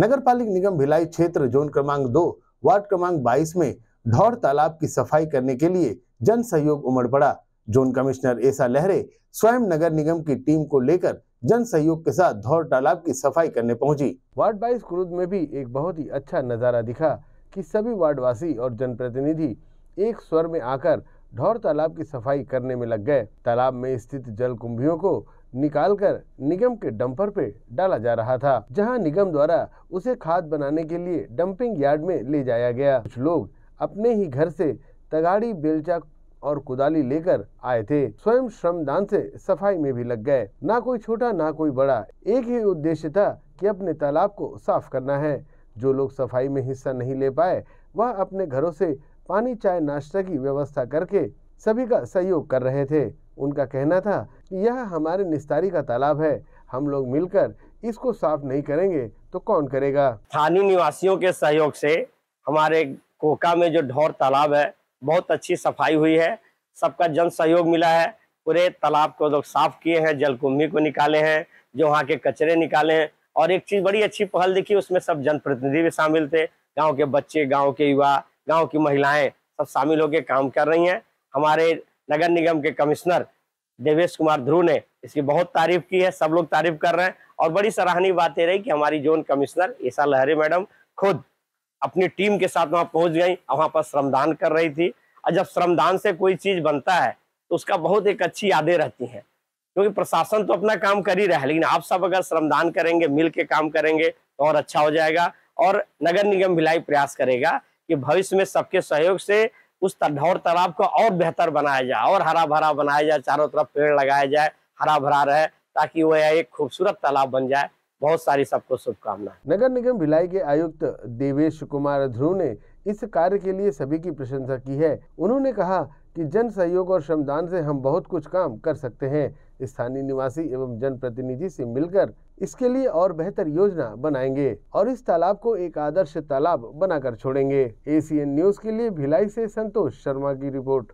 नगर पालिक निगम भिलाई क्षेत्र जोन क्रमांक दो वार्ड क्रमांक 22 में ढौर तालाब की सफाई करने के लिए जन सहयोग उमड़ पड़ा जोन कमिश्नर ऐसा लहरे स्वयं नगर निगम की टीम को लेकर जन सहयोग के साथ धौर तालाब की सफाई करने पहुंची वार्ड बाईस क्रूद में भी एक बहुत ही अच्छा नजारा दिखा कि सभी वार्डवासी और जनप्रतिनिधि एक स्वर में आकर ढौर तालाब की सफाई करने में लग गए तालाब में स्थित जल कुंभियों को निकालकर निगम के डंपर पे डाला जा रहा था जहां निगम द्वारा उसे खाद बनाने के लिए डंपिंग यार्ड में ले जाया गया कुछ लोग अपने ही घर से तगाड़ी बेलचा और कुदाली लेकर आए थे स्वयं श्रम दान से सफाई में भी लग गए ना कोई छोटा ना कोई बड़ा एक ही उद्देश्य था कि अपने तालाब को साफ करना है जो लोग सफाई में हिस्सा नहीं ले पाए वह अपने घरों से पानी चाय नाश्ता की व्यवस्था करके सभी का सहयोग कर रहे थे उनका कहना था कि यह हमारे निस्तारी का तालाब है हम लोग मिलकर इसको साफ नहीं करेंगे तो कौन करेगा स्थानीय निवासियों के सहयोग से हमारे कोका में जो ढोर तालाब है बहुत अच्छी सफाई हुई है सबका जन सहयोग मिला है पूरे तालाब को लोग साफ किए हैं जलकुंभी को निकाले हैं जो वहाँ के कचरे निकाले हैं और एक चीज बड़ी अच्छी पहल दिखी उसमें सब जनप्रतिनिधि भी शामिल थे गाँव के बच्चे गाँव के युवा गाँव की महिलाएं सब शामिल होकर काम कर रही है हमारे नगर निगम के कमिश्नर देवेश कुमार ध्रुव ने इसकी बहुत तारीफ की है सब लोग तारीफ कर रहे हैं और बड़ी सराहनीय बात यह रही कि हमारी zone commissioner Isha Lahiri madam खुद अपनी टीम के साथ वहां पहुंच गई वहां पर श्रमदान कर रही थी और जब श्रमदान से कोई चीज़ बनता है तो उसका बहुत एक अच्छी यादें रहती हैं क्योंकि प्रशासन तो अपना काम कर ही रहा है लेकिन आप सब अगर श्रमदान करेंगे मिल के काम करेंगे तो और अच्छा हो जाएगा और नगर निगम भिलाई प्रयास करेगा कि भविष्य में सबके सहयोग से उस ढौर तालाब को और बेहतर बनाया जाए और हरा भरा बनाया जाए चारों तरफ पेड़ लगाया जाए हरा भरा रहे ताकि वह एक खूबसूरत तालाब बन जाए बहुत सारी सबको शुभकामनाएं नगर निगम भिलाई के आयुक्त देवेश कुमार ध्रुव ने इस कार्य के लिए सभी की प्रशंसा की है उन्होंने कहा कि जन सहयोग और श्रमदान से हम बहुत कुछ काम कर सकते हैं स्थानीय निवासी एवं जनप्रतिनिधि से मिलकर इसके लिए और बेहतर योजना बनाएंगे और इस तालाब को एक आदर्श तालाब बनाकर छोड़ेंगे एसीएन न्यूज के लिए भिलाई से संतोष शर्मा की रिपोर्ट